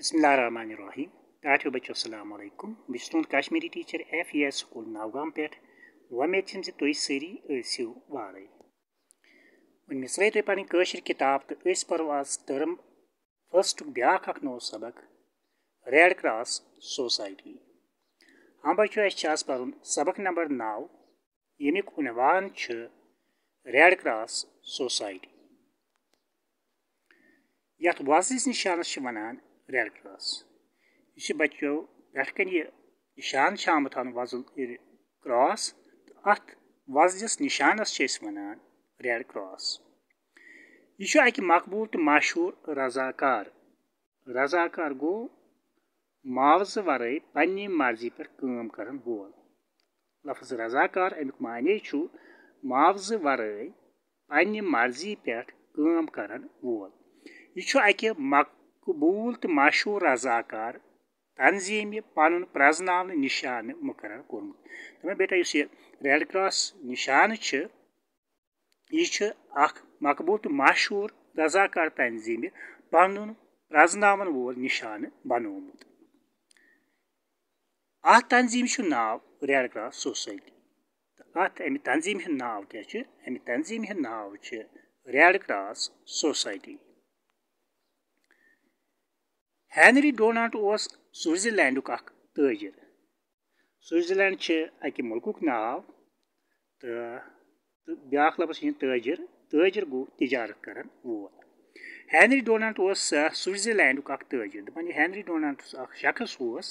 बसमीम प्यारे बच्चों अल्लाम बिजनून Kashmiri teacher F E S school Nawgam पे वमे तुम सी सो वारे वनस गई तुम पी कताब तो पर्व आज टर्म फर्स्ट ब्या नो सबक रेड क्रॉस सोसाइटी हाँ बचो अस पु सबक नंबर नौ यमिक रेड क्रॉस सोसाइटी ये वजिस निशानस वनान real cross यह बचो पठ कन यह निशान शाम थान वजल क्रॉस अत वजलस निशानस वन रेड क्रॉस यह अकि मकबूल तो मशहूर रजाकार रजाकार गो मावज वर पे मर्जी पे कम कर वोल लफ्ज रजाकार अमुक माने मावज वर पे मर्जी पे कम कर वोल यह अकि मक قبوٗل تہٕ مشہوٗر رضاکار تنظیٖمہِ پَنُن پرٛزناونہٕ نِشانہٕ مُقرر کوٚرمُت دوٚپمَے بیٹا یُس یہِ ریٚڈ کرٛاس نِشانہٕ چھِ یہِ چھِ اَکھ مقبوٗل تہٕ مشہوٗر رضاکار تنظیٖمہِ پَنُن پرٛزناوَن وول نِشانہٕ بنوومُت اَتھ تنظیٖمہِ چھُ ناو ریٚڈ کرٛاس سوسایٹی تہٕ اَتھ اَمہِ تنظیٖمہِ ہُنٛد ناو کیٛاہ چھُ اَمہِ تنظیٖمہِ ہُنٛد ناو چھِ red cross society Henry Dunant اوس سوئٹزرلینڈُک اکھ تٲجر سوئٹزرلینڈ چھِ اَکہِ مُلکُک ناو تہٕ تہٕ بیٛاکھ لفظ چھِ یہِ تٲجر تٲجر گوٚو تِجارت کَرَن وول ہینری ڈونالٹ اوس سوئٹزرلینڈُک اکھ تٲجر دَپان یہِ ہینری ڈونالٹس اکھ شخص اوس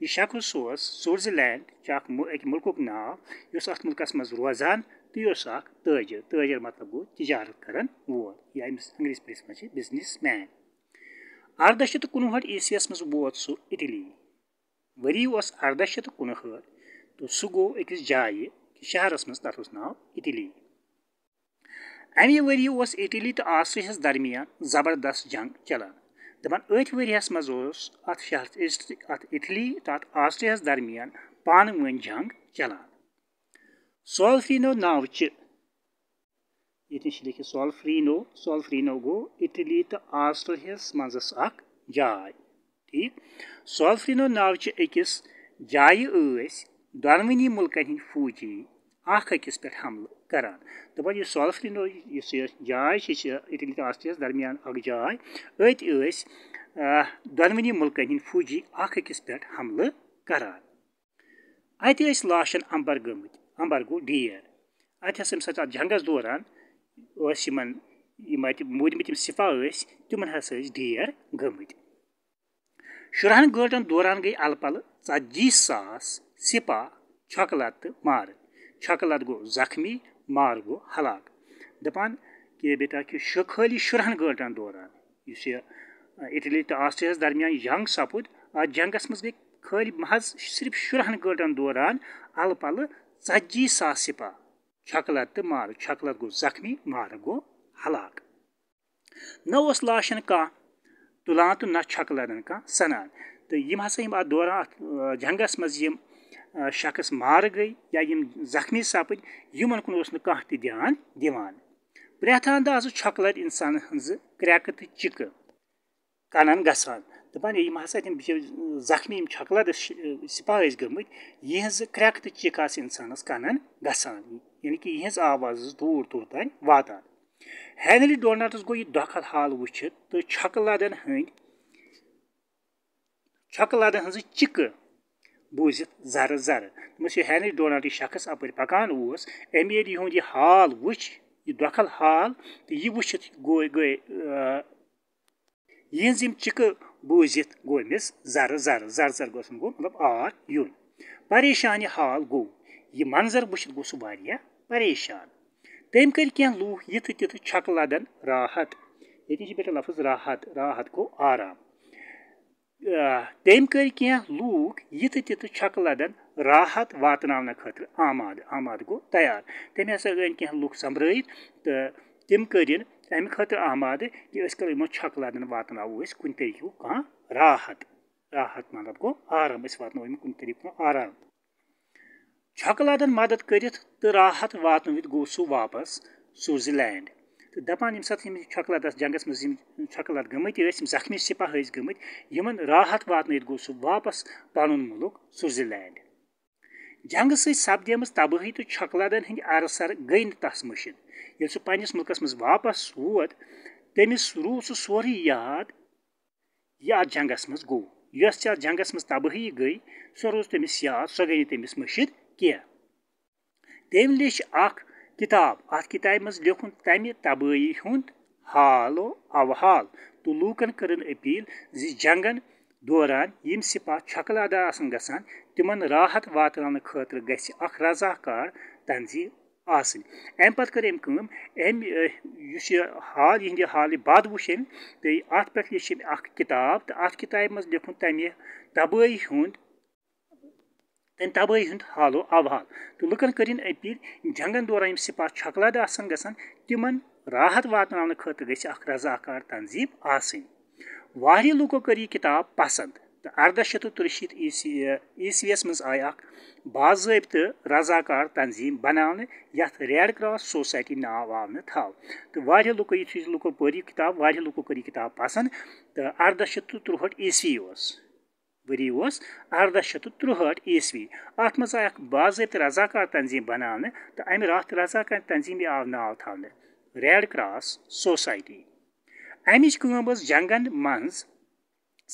یہِ شخص اوس سوئٹزرلینڈ چھِ اکھ اَکہِ مُلکُک ناو یہِ اوس اَتھ مُلکَس منٛز روزان تہٕ یہِ اوس اکھ تٲجر تٲجر مطلب گوٚو تِجارت کَرَن وول یا ییٚمِس انٛگریٖزۍ پٲٹھۍ منٛز چھِ بِزنِس مین اَرداہ شَتھ تہٕ کُنہٲٹھ عیٖسوی یَس منٛز ووت سُہ اِٹلی ؤری اوس اَرداہ شَتھ تہٕ کُنہٲٹھ تہٕ سُہ گوٚو أکِس جایہِ شہرَس منٛز تَتھ اوس ناو اِٹلی اَمہِ ؤریہِ اوس اِٹلی تہٕ آسویہَس درمیان زبردست جنگ چلان دَپان أتھۍ ؤریَس منٛز اوس اَتھ شہرَس اَتھ اِٹلی تہٕ اَتھ آسٹرٛیاہَس درمیان پانہٕ وٲنۍ جنگ چلان سولفیٖنو ناوچہِ ये लिखे सोलफ्रीनो सोलफ्रीनो गो इटली तो आस्ट्रेलियास मजस जाय ठीक सोलफ्रीनो नाव अकिस जाए दोनवन मुल्कन हिंद फौजी अकिस पे हमल कर दपन यह तो सोलफ्रीनो इस जाय इटली तो आस्ट्रेलियास दरमियान अख जाय अत दोनवन मुल्कन हिंद फौजी अकिस पे हमल कर अत लाशन अंबर गम गो डेर अत हमें जंगस दौरान ٲسۍ یِمَن یِم اَتہِ موٗدمٕتۍ یِم صفا ٲسۍ تِمَن ہَسا ٲسۍ ڈیر گٔمٕتۍ شُرہَن گٲنٛٹَن دوران گٔے اَلہٕ پَلہٕ ژَتجی ساس سِپاہ چھۄکہٕ لَد تہٕ مارٕ چھۄکہٕ لَد گوٚو زخمی مارٕ گوٚو ہلاک دَپان کہِ بیٹا کہِ شُہ خٲلی شُرہَن گٲنٛٹَن دوران یُس یہِ اِٹلی تہٕ آسٹریاہَس درمیان جنٛگ سَپُد اَتھ جنٛگَس منٛز گٔے خٲلی محض صرف شُرہَن گٲنٛٹَن دوران اَلہٕ پَلہٕ ژَتجی ساس سِپاہ چھکلر تہٕ مارٕ چھکلر گوٚو زخمی مارٕ گوٚو ہلاک نہ اوس لاشَن کانٛہہ تُلان تہٕ نہ چھکلَرَن کانٛہہ سَنان تہٕ یِم ہَسا یِم اَتھ دوران اَتھ جنٛگَس منٛز یِم شخص مارٕ گٔے یا یِم زخمی سَپٕدۍ یِمَن کُن اوس نہٕ کانٛہہ تہِ دھیان دِوان پرٛٮ۪تھ اندٕ آسہٕ چھۄکلَر اِنسانَن ہٕنٛزٕ کرٛٮ۪کہٕ تہٕ چِکہٕ کَنَن گژھان دَپان ہے یِم ہَسا تِم بِچٲرۍ زخمی یِم چھۄکلَر ٲسۍ سِپاہ ٲسۍ گٔمٕتۍ یِہِنٛزٕ کرٛٮ۪کہٕ تہٕ چِکہٕ آسہٕ اِنسانَس کَنَن گژھان यानी कि यहज आवाज दूर दूर तक वातान हेनरी डोनाटस गो यह डखत हाल वुचित तो छक लदन हंद छक लदन हज चिक बूजित जर जर तमस हेनरी डोनाट शख्स अपर पकान उस अमे यह हाल वुच यह डखल हाल तो यह वुचित गो गए यह चिक बूजित गो अमिस जर जर जर जर गोसम गो मतलब आर युन परेशान हाल गो यह मंजर वुचित गो सह پریشان تٔمۍ کٔرۍ کیٚنٛہہ لوٗکھ یِتھٕ تِتھٕ چھَکہٕ لَدن راحت ییٚتی چھُ بیٹا لفظ راحت راحت گوٚو آرام تٔمۍ کٔرۍ کیٚنٛہہ لوٗکھ یِتھٕ تِتھٕ چھَکہٕ لَدن راحت واتناونہٕ خٲطرٕ آماد آماد گوٚو تیار تٔمۍ ہسا أنۍ کیٚنٛہہ لُکھ سۄمبرٲیِتھ تہٕ تِم کٔرِن اَمہِ خٲطرٕ آمادٕ کہِ أسۍ کَرو یِمو چھَکہٕ لَدن واتناوو أسۍ کُنہِ طریٖقُک کانٛہہ راحت راحت مطلب گوٚو آرام أسۍ واتناوو یِم کُنہِ طریٖقُک آرام چھۄکہٕ لادَن مَدد کٔرِتھ تہٕ راحت واتنٲوِتھ گوٚو سُہ واپَس سوٗزِلینٛڈ تہٕ دَپان ییٚمہِ ساتہٕ یِم چھۄکہٕ لَد ٲس جنٛگَس منٛز یِم چھۄکہٕ لَد گٔمٕتۍ ٲسۍ یِم زخمی سِپاہ ٲسۍ گٔمٕتۍ یِمَن راحت واتنٲیِتھ گوٚو سُہ واپَس پَنُن مُلک سوٗزِلینٛڈ جنٛگہٕ سۭتۍ سَپدیمٕژ تبٲہی تہٕ چھۄکہٕ لَدَن ہٕنٛدۍ ارٕ سَرٕ گٔے نہٕ تَس مٔشِد ییٚلہِ سُہ پنٛنِس مُلکَس منٛز واپَس ووت تٔمِس روٗد سُہ سورُے یاد یہِ اَتھ جنٛگَس منٛز گوٚو یۄس تہِ اَتھ جنٛگَس منٛز تبٲہی گٔے سۄ روٗز تٔمِس یاد سۄ گٔے نہٕ تٔمِس مٔشِد کینٛہہ تٔمۍ لیٚچھ اَکھ کِتاب اَتھ کِتابہِ منٛز لیٚکھُن تَمہِ تبٲہی ہُنٛد حالو اَوحال تہٕ لوٗکَن کٔرٕن أپیٖل زِ جنٛگَن دوران یِم سِپاہ چھکہٕ لَدا آسَن گژھان تِمَن راحت واتناونہٕ خٲطرٕ گژھِ اَکھ رضاکار تنظیٖم آسٕنۍ اَمہِ پَتہٕ کٔر أمۍ کٲم أمۍ یُس یہِ حال یِہِنٛدِ حالہِ بَد وٕچھ أمۍ بیٚیہِ اَتھ پٮ۪ٹھ لیٚچھ أمۍ اَکھ کِتاب تہٕ اَتھ کِتابہِ منٛز لیٚکھُن تَمہِ تبٲہی ہُنٛد तम तबाही हूँ हालो अवाल तो लुकन करीन अपील जंगन दौरान यम सिपाह छकलद आसन राहत वातन खत गि रजाकार तंजीब आसन वाह लूको कर यह किताब पसंद तो अरदा शत तुरशीत ईस्वीस मज आय बाब रजाकार तंजीम बना यथ रेड क्रास सोसाइटी नाव आव थो तो वह लूको ये लूको पढ़ किताब वह लूको कर किताब पसंद तो अरदा शत तो त्रुहट ؤری اوس اَرداہ شیٚتھ تہٕ تُرٛہٲٹھ عیٖسوی اَتھ منٛز آے اَکھ باضٲبطہٕ رضاکار تنظیٖم بناونہٕ تہٕ اَمہِ راتھ رضاکار تنظیٖمہِ آو ناو تھاونہٕ ریڈ کرٛاس سوسایٹی اَمِچ کٲم ٲس جنٛگن منٛز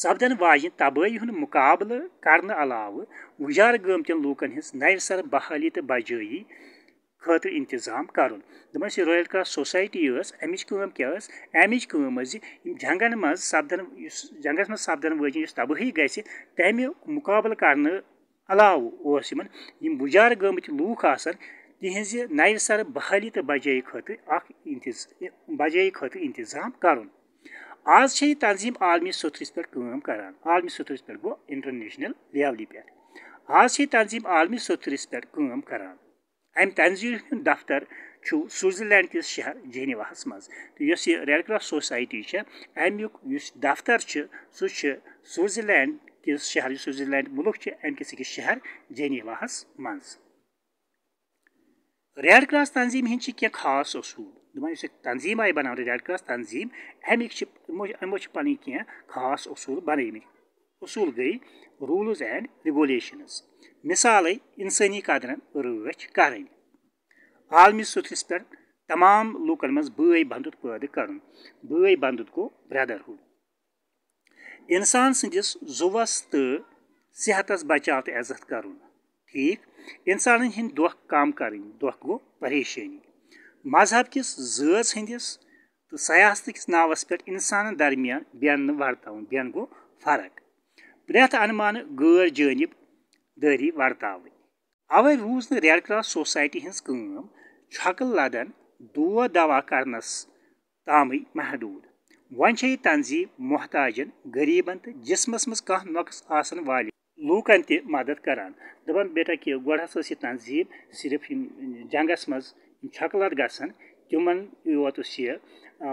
سپدن واجنہِ تبٲہی ہُنٛد مُقابلہٕ کرنہٕ علاوٕ وُجارٕ گٲمتٮ۪ن لوٗکن ہِنٛز نَوِ سَرٕ بحالی تہٕ بجٲیی खुद इंतजाम कर दस रॉयल क्रॉस सोसाइटी अम क्या अम जंगन मजदन जंगस मज सपदन वजन इस तबाही गम मुकबल कर मुजार ग लूख आ तिज नवि सर बहाली तो बजाय खतज बजाय खत इंतजाम कर आज से तंजीम आलमी सुथरस पम कर आलमी सुथरस पो इंटरनेशनल लेवल पे आज से तंजीम आलमी सुथरस पम कर امہِ تنظیٖم ہُنٛد دفتر چھُ سوٗزرلینٛڈ کِس شہر جینِواہَس منٛز تہٕ یۄس یہِ ریڈ کرٛاس سوسایٹی چھےٚ اَمیُک یُس دفتر چھُ سُہ چھُ سوٗزرلینٛڈ کِس شہر یُس سوٗزرلینٛڈ مُلک چھُ اَمہِ کِس أکِس شہر جینِواہَس منٛز ریڈ کرٛاس تنظیٖم ہِنٛدۍ چھِ کینٛہہ خاص اصوٗل دَپان یُس یہِ تنظیٖم آیہِ بَناونہٕ ریڈ کرٛاس تنظیٖم اَمِکۍ چھِ یِمو یِمو چھِ پَنٕنۍ کینٛہہ خاص اصوٗل بَنٲومٕتۍ اصوٗل گٔے روٗلٕز اینٛڈ رِگولیشنٕز مثالے اِنسٲنی قدرن رٲچھ کَرٕنۍ عالمی سطحس پٮ۪ٹھ تمام لوٗکن منٛز بٲے بنٛدُت پٲدٕ کَرُن بٲے بنٛدُت گوٚو برٛٮ۪درہُڈ اِنسان سٕنٛدِس زُوَس تہٕ صحتس بچاو تہٕ عزت کَرُن ٹھیٖک اِنسانن ہِنٛدۍ دۄکھ کم کَرٕنۍ دۄکھ گوٚو پریشٲنی مذہب کِس زٲژ ہٕنٛدِس تہٕ سیاستہٕ کِس ناوس پٮ۪ٹھ اِنسانن درمیان بیٚنہٕ ورتاوُن بیٚنہٕ گوٚو فرق پرٛٮ۪تھ انمانہٕ غٲر جٲنِب دٲری وَرتاوٕنۍ اَوَے روٗز نہٕ ریٚڈ کرٛاس سوسایٹی ہِنٛز کٲم چھۄکہٕ لَدَن دود دوا کَرنَس تامٕے محدوٗد وۄنۍ چھےٚ یہِ تنظیٖم محتاجَن غریٖبَن تہٕ جِسمَس منٛز کانٛہہ نۄقص آسَن والہِ لوٗکَن تہِ مَدَد کَران دَپان بیٹا کہِ گۄڈٕ ہَسا ٲس یہِ تنظیٖم صرف یِم جنٛگَس منٛز یِم چھۄکہٕ لَد گژھان تِمَن یوت اوس یہِ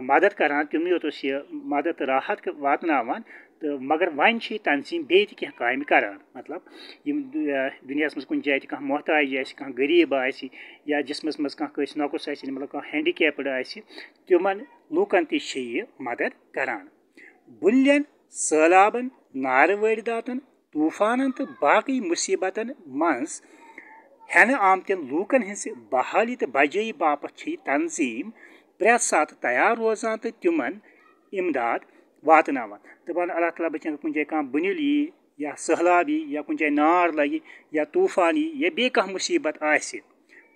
مَدَد کَران تِمنٕے یوت اوس یہِ مَدَد تہٕ راحت واتناوان तो मगर वन तनसीम बे कह कर मतलब दुनिया मज कुन जाए कह मोहताज कह गरीब आ जिसमस मज कह नकुस मतलब कह हैंडीकेपड आम लूकन तय मदद करान बुलन सैलाबन नार वारदातन तूफानन तो बाकी मुसीबतन मज आमत लूक लूकन हज बहाली तो बजयी बाप तनजीम प्रेस सात तैयार रोजान तो तिम वातना दपान अल्लाह तला बचन कुन जाए कह बुनिल यी या सहलाब यी या कुन जाए नार लग या तूफान यी या बे कह मुसीबत आन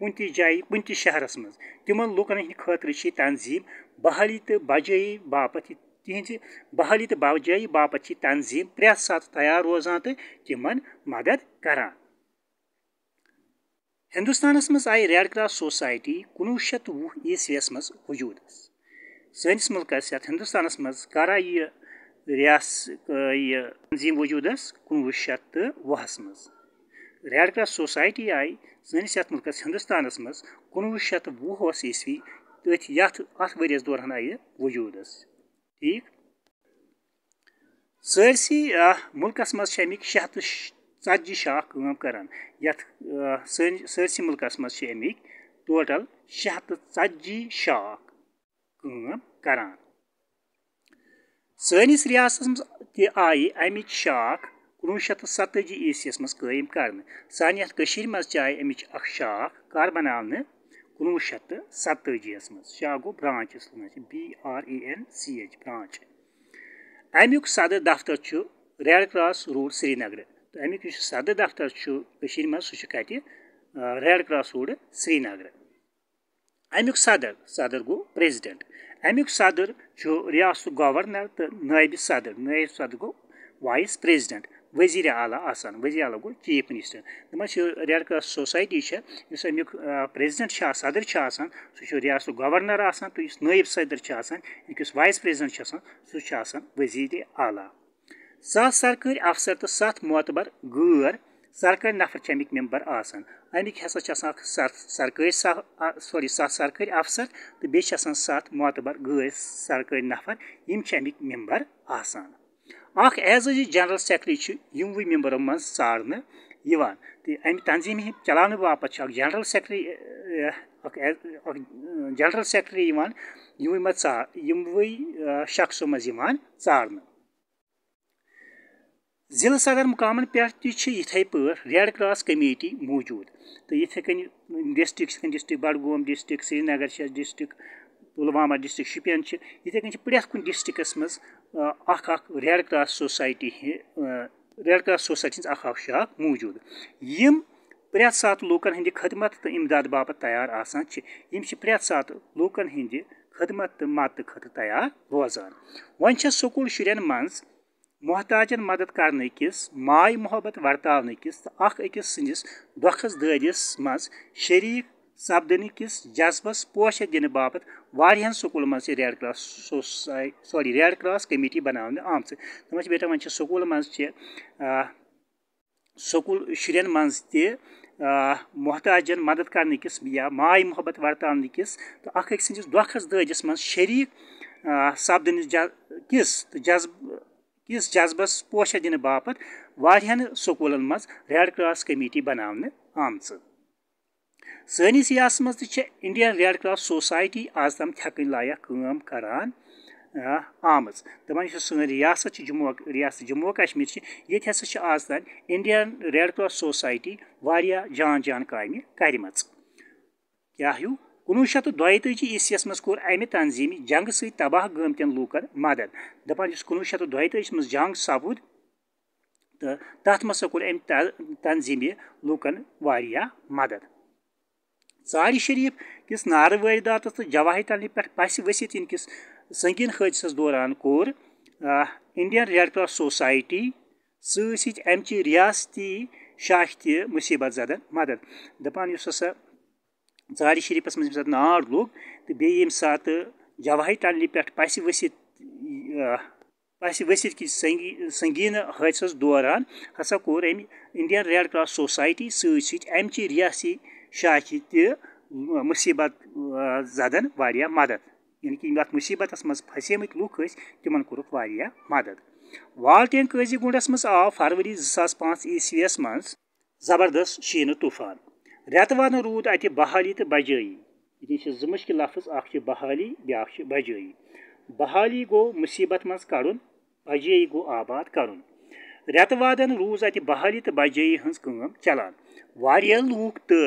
कुन ति कुन ति शहरस मज तिम लूकन हंद खतर तंजीम बहाली तो बजाई बापत तिहज बहाली तो बजाई बापत तंजीम प्रेत सात तैयार रोजान तो तिम मदद करान हिंदुस्तानस मज आई रेड क्रॉस सोसाइटी कुनू शत वह ईस्वीस मज वजूद سٲنِس مُلکَس یَتھ ہِندوستانَس منٛز کَر آے یہِ رِیاس یہِ تنظیٖم وجوٗدَس کُنوُہ شیٚتھ تہٕ وُہَس منٛز ریڈ کرٛاس سوسایٹی آیہِ سٲنِس یَتھ مُلکَس ہِندوستانَس منٛز کُنوُہ شیٚتھ تہٕ وُہ اوس عیٖسوی تٔتھۍ یَتھ اَتھ ؤریَس دوران آیہِ وجوٗدَس ٹھیٖک سٲرسٕے مُلکَس منٛز چھِ اَمِکۍ شیٚے ہَتھ تہٕ ژَتجی شاہ کٲم کَران یَتھ سٲنۍ سٲرسٕے مُلکَس منٛز چھِ اَمِکۍ ٹوٹَل شیٚے ہَتھ تہٕ ژَتجی شاخ کٲم کران سٲنِس رِیاستَس منٛز تہِ آیہِ اَمِچ شاخ کُنوُہ شیٚتھ تہٕ سَتٲجی عیٖسویَس منٛز قٲیِم کرنہٕ سانہِ یَتھ کٔشیٖرِ منٛز تہِ آیہِ اَمِچ اَکھ شاخ کَر بناونہٕ کُنوُہ شیٚتھ تہٕ سَتٲجی یَس منٛز شاخ گوٚو برٛانچ یَس منٛز B R A N C H branch اَمیُک صدر دفتر چھُ ریڈ کراس روڈ سرینگرٕ تہٕ اَمیُک یُس صدر دفتر چھُ کٔشیٖرِ منٛز سُہ چھُ کَتہِ ریڈ کراس روڈٕ سرینگرٕ अमुक सदर सदर गो प्रेसिडेंट अमुक सदर रियासत गवर्नर तो नायब सदर नायब सदर गो वाइस प्रेसिडेंट वजीर आला आसान वजीर आला गो चीफ मिनिस्टर दपन रेड क्रॉस सोसाइटी इस अमुक प्रेजिडेंट सदर सह रियासत गवर्नर आसान तो इस नायब सदर आसान इनकिस वाइस प्रेजिडेंट सह वजीर आला सात सरकारी अफसर तो सत मोतबर गैर सरकारी नफر چھِ اَمِکۍ مٮ۪مبَر آسان اَمِکۍ ہسا چھِ آسان سَتھ سرکٲرۍ سَتھ سورُے سَتھ سرکٲرۍ اَفسَر تہٕ بیٚیہِ چھِ آسان سَتھ معتبر غٲر سرکٲرۍ نفر یِم چھِ اَمِکۍ مٮ۪مبَر آسان اَکھ ایز اے جنرل سٮ۪کرٮ۪ٹرٛی چھِ یِموٕے مٮ۪مبَرو منٛز ژارنہٕ یِوان تہٕ اَمہِ تنظیٖمہِ ہِنٛدۍ چلاونہٕ باپتھ چھِ اَکھ جنرل سٮ۪کرٮ۪ٹرٛی اَکھ اَکھ جنرل سٮ۪کرٮ۪ٹرٛی یِوان یِموٕے منٛز ژار یِموٕے شخصو منٛز یِوان ژارنہٕ जिल सदर मुकामन पे तथे पे रेड क्रास कमेटी मौजूद तो ये कन district district Budgam district Srinagar से डिस्ट्रिक पुलवामा डिस्ट्रिक शोपियान ये कन डिस्ट्रिकस मज red cross society red cross society अख शाख मौजूद यम प्रे सात लूकन हंद खदमत तो इमदाद बाप तैयार आसान यम परेत लूकन हंद खदमत तो मदद खत तैयार रोजान वह सकूल शुरन मज محتاجن مدد کرنے کس ماے محبت ورتاونے کس تو اخ أکِس سٕنٛدِس دۄکھس دٲدِس منٛز شریٖک سپدنہٕ کِس جذبس پوشت دِنہٕ باپتھ واریاہن سکوٗلن منٛز چھِ red cross society sorry red cross committee بناونہٕ آمژٕ تِمن چھِ بیٹا وۄنۍ چھِ سکوٗلن منٛز چھِ سکوٗل شُرٮ۪ن منٛز تہِ محتاجن مدد کرنہٕ کِس یا ماے محبت ورتاونہٕ کِس تہٕ اکھ أکۍ سٕنٛدِس دۄکھس دٲدِس منٛز شریٖک سپدنٕچ کِس تہٕ جذبہٕ इस जज्बस पोशा दिन बापत वारियान स्कूलन मज रेड क्रॉस कमेटी बनाने आम सनिस एरियास मज इंडियन रेड क्रॉस सोसाइटी आज तम थकन लायक कम करान आम दपान सन रियासत जम्मू रियासत जम्मू कश्मीर ये हसा आज तक इंडियन रेड क्रॉस सोसाइटी वारिया जान जान काम करम क्या हूँ کُنوُہ شیٚتھ تہٕ دۄیتٲجی عیٖسیَس منٛز کوٚر اَمہِ تنظیٖمہِ جنٛگہٕ سۭتۍ تباہ گٲمتٮ۪ن لوٗکَن مدد دَپان یُس کُنوُہ شیٚتھ تہٕ دۄیتٲجیَس منٛز جنٛگ سَپُد تہٕ تَتھ منٛز ہسا کوٚر أمۍ تنظیٖمہِ لوٗکَن واریاہ مدد ژارِ شریٖف کِس نعرٕ وٲرداتَس تہٕ جواہر ٹنلہِ پٮ۪ٹھ بسہِ ؤسِتھ ییٚمہِ کِس سنگیٖن حٲدثَس دوران کوٚر اِنڈین ریڈ کرٛاس سوسایٹی سۭتۍ سۭتۍ اَمچہِ ریاستی شاخ تہِ مُصیٖبت زدن مدد دَپان یُس ہسا ژارِ شریٖفَس منٛز ییٚمہِ ساتہٕ نار لوٚگ تہٕ بیٚیہِ ییٚمہِ ساتہٕ جَوٲہِر ٹنلہِ پٮ۪ٹھ پَسہِ ؤسِتھ پَسہِ ؤسِتھ کہِ سنٛگی سنٛگیٖنہٕ حٲدثَس دوران ہسا کوٚر أمۍ اِنڈیَن ریٚڈ کرٛاس سوسایٹی سۭتۍ سۭتۍ اَمچہِ رِیٲسی شاخہِ تہِ مُصیٖبت زَدَن واریاہ مدد یعنی کہِ یِم اَتھ مُصیٖبتَس منٛز پھَسیمٕتۍ لُکھ ٲسۍ تِمَن کوٚرُکھ واریاہ مدد والٹین کٲزِگُنٛڈَس منٛز آو فروری زٕ ساس پانٛژھ عیٖسوی یَس منٛز زبردست شیٖنہٕ طوٗفان रेत वन रूद अत बहाली तो बजयी ये जु मुश्किल लफ्ज अख बहाली ब्या बजयी बहाली गो मुसीबत मज कड़ बजयी गो आबाद कर रेत वादन रूज अत बहाली तो बजयी हज कम चलान वारिया लूक तो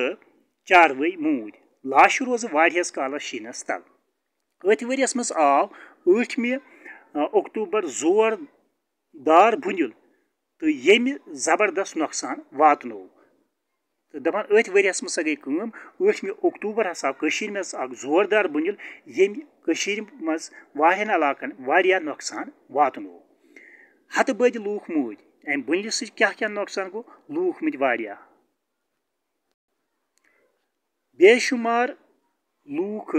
चारवई मूद लाश रोज वारियस कालस शीनस तल अथ वरियस मज आव अठमि अक्टूबर जोरदार बुनिल तो यमि जबरदस्त नुकसान वातनो تہٕ دَپان أتھۍ ؤریَس منٛز سا گٔے کٲم ٲٹھمہِ اکتوٗبر ہسا آو کٔشیٖرِ منٛز اَکھ زوردار بُنیُل ییٚمہِ کٔشیٖرِ منٛز واریاہَن علاقَن واریاہ نۄقصان واتنوو ہَتہٕ بٔدۍ لوٗکھ موٗدۍ اَمہِ بُنلہِ سۭتۍ کیٛاہ کیٛاہ نۄقصان گوٚو لوٗکھ مٕتۍ واریاہ بے شُمار لوٗکھ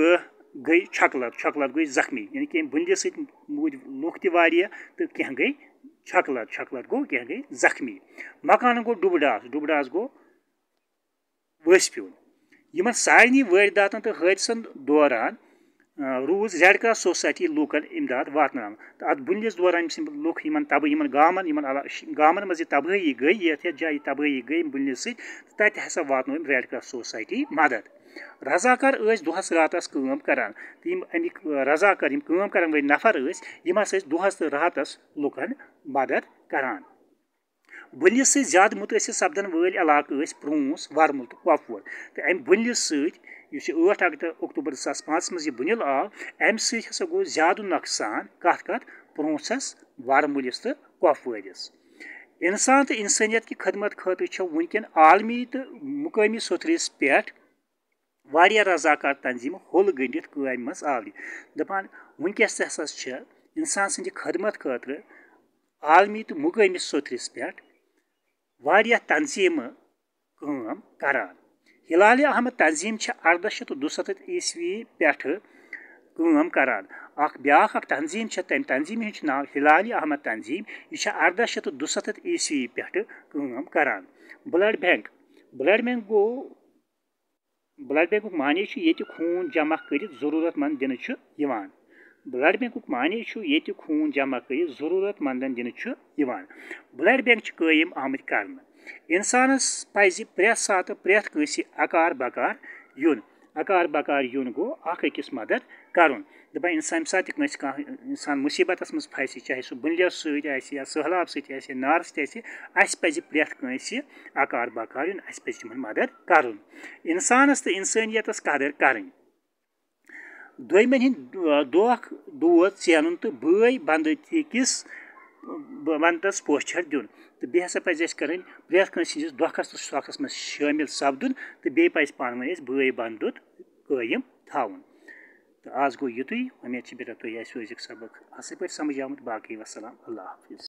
گٔے چھۄکلَت چھۄکلَت گٔے زخمی یعنی کہِ اَمہِ بُنلہِ سۭتۍ موٗدۍ لُکھ تہِ واریاہ تہٕ کینٛہہ گٔے چھۄکلَت چھۄکلَت گوٚو کینٛہہ گٔے زخمی مکانن گوٚو ڈُبہٕ ڈاس ڈُبہٕ ڈاس گوٚو پیون یِمن سارے وٲرداتن تو حٲدثن دوران روز ریٚڈ کراس سوسائٹی لوکن امداد واتناوان تہٕ اَتھ بُنلِس دوران لوک سٕنٛدۍ لُکھ یِمن گامن گامن منٛز یہِ گئی گٔے یَتھ یَتھ جایہِ یہِ تبٲہی گٔے ہسا واتن ریڈ کراس سوسائٹی مدد رضاکار ٲسۍ دۄہس راتس کران امک رضاکار یِم کٲم نفر ٲسۍ یِم ہسا راتس لکن مدد کران ؤنِس سۭتۍ زیادٕ مُتٲثر سَپدَن وٲلۍ علاقہٕ ٲسۍ پرٛونٛس وَرمُل تہٕ کۄپوور تہٕ اَمہِ ؤنِس سۭتۍ یُس یہِ ٲٹھ اکتوٗبر زٕ ساس پانٛژَس منٛز یہِ ؤنِل آو اَمہِ سۭتۍ ہسا گوٚو زیادٕ نۄقصان کَتھ کَتھ پرٛونٛسَس وَرمُلِس تہٕ کۄپوٲرِس اِنسان تہٕ اِنسٲنیت کہِ خدمت خٲطرٕ چھِ وٕنۍکٮ۪ن عالمی تہٕ مُقٲمی سُتھرِس پٮ۪ٹھ واریاہ رضاکار تنظیٖمہٕ حل گٔنٛڈِتھ کامہِ منٛز آورِ دَپان وٕنۍکٮ۪س تہِ ہسا چھِ اِنسان سٕنٛدِ خدمت خٲطرٕ عالمی تہٕ مُقٲمی سُتھرِس پٮ۪ٹھ واریاہ تنظیٖمہٕ کٲم کران ہِلالِ احمد تنظیٖم چھِ اَرداہ شَتھ تہٕ دُسَتَتھ عیٖسوی پٮ۪ٹھٕ کٲم کران اَکھ بیٛاکھ اَکھ تنظیٖم چھِ تَمہِ تنظیٖمہِ ہُنٛد چھُ ناو ہِلالِ احمد تنظیٖم یہِ چھِ اَرداہ شَتھ تہٕ دُسَتَتھ عیٖسوی پٮ۪ٹھٕ کٲم کران بٕلَڈ بٮ۪نٛک بٕلَڈ بٮ۪نٛک گوٚو بٕلَڈ بٮ۪نٛکُک معنے چھُ ییٚتہِ خوٗن جمع کٔرِتھ ضٔروٗرت منٛد دِنہٕ چھُ یِوان بٕلَڈ بٮ۪نٛکُک معنے چھُ ییٚتہِ خوٗن جمع کٔرِتھ ضروٗرت منٛدَن دِنہٕ چھُ یِوان بٕلَڈ بٮ۪نٛک چھِ قٲیِم آمٕتۍ کَرنہٕ اِنسانَس پَزِ پرٛٮ۪تھ ساتہٕ پرٛٮ۪تھ کٲنٛسہِ اَکار بَکار یُن اَکار بَکار یُن گوٚو اَکھ أکِس مَدَد کَرُن دَپان اِنسان ییٚمہِ ساتہٕ تہِ کٲنٛسہِ کانٛہہ اِنسان مُصیٖبتَس منٛز پھَسہِ چاہے سُہ بٕنٛجَس سۭتۍ آسہِ یا سٔہلاب سۭتۍ آسہِ یا نارَس تہِ آسہِ اَسہِ پَزِ پرٛٮ۪تھ کٲنٛسہِ اَکار بَکار یُن اَسہِ پَزِ تِمَن مَدَد کَرُن اِنسانَس تہٕ اِنسٲنیتَس قدٕر کَرٕنۍ دوٚیمٮ۪ن ہِنٛدۍ دۄکھ دود ژینُن تہٕ بٲے بنٛدٕتی کِس وَنتَس پوچھر دیُن تہٕ بیٚیہِ ہسا پَزِ اَسہِ کَرٕنۍ پرٛٮ۪تھ کٲنٛسہِ ہِنٛدِس دۄکھَس تہٕ سۄکھَس منٛز شٲمِل سَپدُن تہٕ بیٚیہِ پَزِ پانہٕ ؤنۍ اَسہِ بٲے بنٛدُت قٲیِم تھاوُن تہٕ آز گوٚو یُتُے اُمید چھِ بیٹا تُہۍ اَسہِ روزِکھ سبق اَصٕل پٲٹھۍ سَمٕجھ آمُت باقٕے وَسَلام اللہ حافِظ